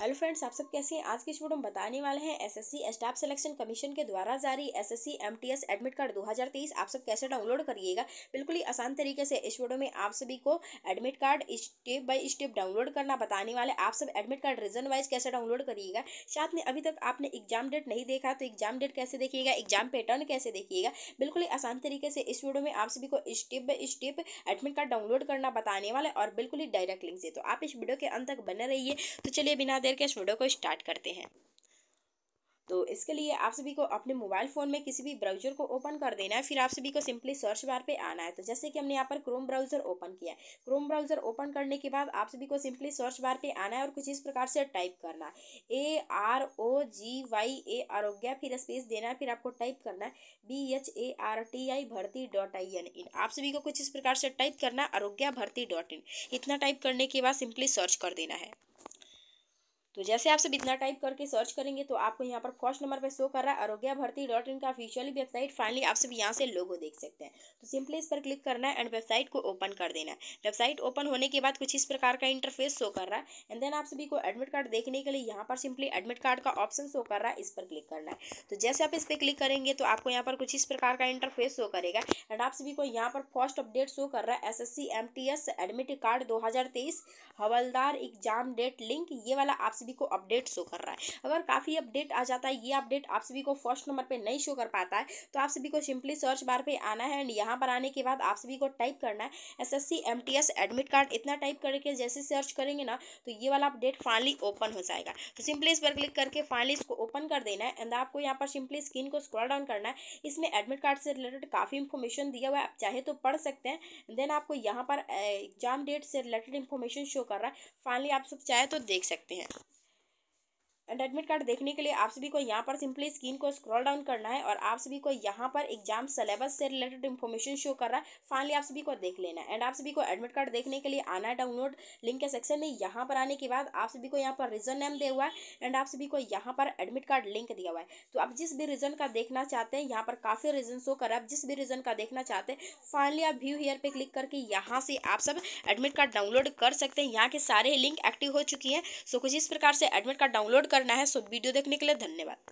hello friends आप सब कैसे हैं आज की इस वीडियो में बताने वाले हैं एसएससी स्टाफ सिलेक्शन कमीशन के द्वारा जारी एसएससी एमटीएस एडमिट कार्ड 2023 आप सब कैसे डाउनलोड करिएगा बिल्कुल ही आसान तरीके से इस वीडियो में आप सभी को admit card step by step download करना बताने वाले आप सब एडमिट कार्ड रीजन वाइज कैसे डाउनलोड करिएगा साथ में अभी तक आपने एग्जाम डेट नहीं देखा तो एग्जाम डेट कैसे देखिएगा एग्जाम पैटर्न कैसे देखिएगा बिल्कुल ही आसान तरीके से इस वीडियो में आप सभी को step by step admit card download करना बताने वाले और बिल्कुल ही डायरेक्ट लिंक से तो आप इस वीडियो के अंत तक बने रहिए तो चलिए बिना देर के इस वीडियो को स्टार्ट करते हैं तो इसके लिए आप सभी को अपने मोबाइल फ़ोन में किसी भी ब्राउज़र को ओपन कर देना है फिर आप सभी को सिंपली सर्च बार पे आना है तो जैसे कि हमने यहाँ पर क्रोम ब्राउज़र ओपन किया है क्रोम ब्राउज़र ओपन करने के बाद आप सभी को सिंपली सर्च बार पे आना है और कुछ इस प्रकार से टाइप करना है A R O ji Y ए आरोग्य फिर स्पेस देना है फिर आपको टाइप करना है B H A R T I भर्ती डॉट आई एन इन आप सभी को कुछ इस प्रकार से टाइप करना है आरोग्य भर्ती डॉट इन इतना टाइप करने के बाद सिंपली सर्च कर देना है तो जैसे आप सब इतना टाइप करके सर्च करेंगे तो आपको यहाँ पर फर्स्ट नंबर पे शो कर रहा है आरोग्य भर्ती डॉट इन का ऑफिशियली वेबसाइट फाइनली आप सब यहाँ से लोगो देख सकते हैं तो सिंपली इस पर क्लिक करना है एंड वेबसाइट को ओपन कर देना है वेबसाइट ओपन होने के बाद कुछ इस प्रकार का इंटरफेस शो कर रहा है एंड देन आप सभी को एडमिट कार्ड देखने के लिए यहाँ पर सिंपली एडमिट कार्ड का ऑप्शन शो कर रहा है इस पर क्लिक करना है तो जैसे आप इस पर क्लिक करेंगे तो आपको यहाँ पर कुछ इस प्रकार का इंटरफेस शो करेगा एंड आप सभी को यहाँ पर फर्स्ट अपडेट शो कर रहा है एस एस एडमिट कार्ड दो हवलदार एग्जाम डेट लिंक ये वाला आप सभी को अपडेट शो कर रहा है अगर काफ़ी अपडेट आ जाता है ये अपडेट आप सभी को फर्स्ट नंबर पर नहीं शो कर पाता है तो आप सभी को सिंपली सर्च बार पर आना है एंड यहाँ पर आने के बाद आप सभी को टाइप करना है एस एस एडमिट कार्ड इतना टाइप करके जैसे सर्च करेंगे ना तो ये वाला अपडेट फाइनली ओपन हो जाएगा तो सिंपली इस पर क्लिक करके फाइनली इसको ओपन कर देना है एंड आपको यहाँ पर सिंपली स्क्रीन को स्क्रॉल डाउन करना है इसमें एडमिट कार्ड से रिलेटेड काफ़ी इन्फॉर्मेशन दिया हुआ है आप चाहे तो पढ़ सकते हैं देन आपको यहाँ पर एग्जाम डेट से रिलेटेड इन्फॉर्मेशन शो कर रहा है फाइनली आप सब चाहे तो देख सकते हैं एंड एडमिट कार्ड देखने के लिए आप सभी को यहाँ पर सिंपली स्क्रीन को स्क्रॉल डाउन करना है और आप सभी को यहाँ पर एग्जाम सिलेबस से रिलेटेड इन्फॉर्मेशन शो कर रहा है फाइनली आप सभी को देख लेना एंड आप सभी को एडमिट कार्ड देखने के लिए आना है डाउनलोड लिंक के सेक्शन में यहाँ पर आने के बाद आप सभी को यहाँ पर रीजन नेम दे हुआ है एंड आप सभी को यहाँ पर एडमिट कार्ड लिंक दिया हुआ है तो आप जिस भी रीजन का देखना चाहते हैं यहाँ पर काफ़ी रीजन शो कर रहा है आप जिस भी रीजन का देखना चाहते हैं फाइनली आप व्यू हेयर पर क्लिक करके यहाँ से आप सब एडमिट कार्ड डाउनलोड कर सकते हैं यहाँ के सारे लिंक एक्टिव हो चुकी है सो कुछ इस प्रकार से एडमिट कार्ड डाउनलोड कर करना है सो वीडियो देखने के लिए धन्यवाद